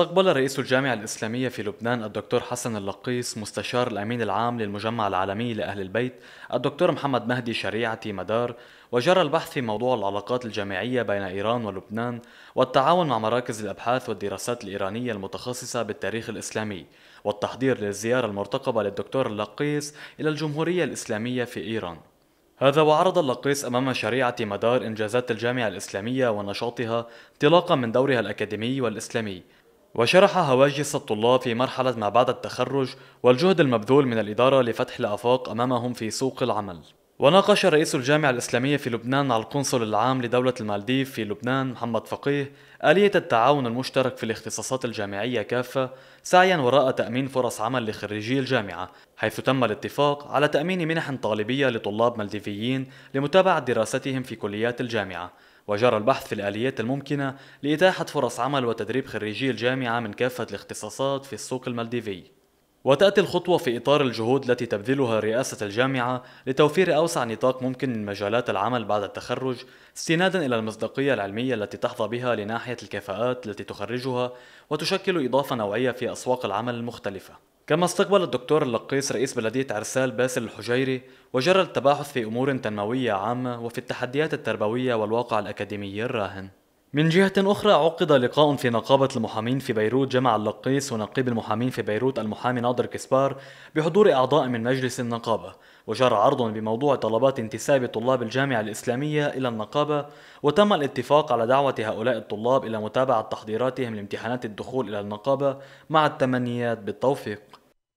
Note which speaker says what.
Speaker 1: استقبل رئيس الجامعة الإسلامية في لبنان الدكتور حسن اللقيس مستشار الأمين العام للمجمع العالمي لأهل البيت الدكتور محمد مهدي شريعة مدار وجرى البحث في موضوع العلاقات الجامعية بين إيران ولبنان والتعاون مع مراكز الأبحاث والدراسات الإيرانية المتخصصة بالتاريخ الإسلامي والتحضير للزيارة المرتقبة للدكتور اللقيس إلى الجمهورية الإسلامية في إيران هذا وعرض اللقيس أمام شريعة مدار إنجازات الجامعة الإسلامية ونشاطها انطلاقا من دورها الأكاديمي والإسلامي وشرح هواجس الطلاب في مرحلة ما بعد التخرج والجهد المبذول من الإدارة لفتح الآفاق أمامهم في سوق العمل وناقش رئيس الجامعة الإسلامية في لبنان على القنصل العام لدولة المالديف في لبنان محمد فقيه آلية التعاون المشترك في الاختصاصات الجامعية كافة سعيا وراء تأمين فرص عمل لخريجي الجامعة حيث تم الاتفاق على تأمين منح طالبية لطلاب مالديفيين لمتابعة دراستهم في كليات الجامعة وجرى البحث في الآليات الممكنة لإتاحة فرص عمل وتدريب خريجي الجامعة من كافة الاختصاصات في السوق المالديفي وتأتي الخطوة في إطار الجهود التي تبذلها رئاسة الجامعة لتوفير أوسع نطاق ممكن من مجالات العمل بعد التخرج استنادا إلى المصداقية العلمية التي تحظى بها لناحية الكفاءات التي تخرجها وتشكل إضافة نوعية في أسواق العمل المختلفة كما استقبل الدكتور اللقيس رئيس بلدية عرسال باسل الحجيري وجرى التباحث في أمور تنموية عامة وفي التحديات التربوية والواقع الأكاديمي الراهن من جهة أخرى عقد لقاء في نقابة المحامين في بيروت جمع اللقيس ونقيب المحامين في بيروت المحامي ناظر كسبار بحضور أعضاء من مجلس النقابة وجرى عرض بموضوع طلبات انتساب طلاب الجامعة الإسلامية إلى النقابة وتم الاتفاق على دعوة هؤلاء الطلاب إلى متابعة تحضيراتهم لامتحانات الدخول إلى النقابة مع التمنيات بالتوفيق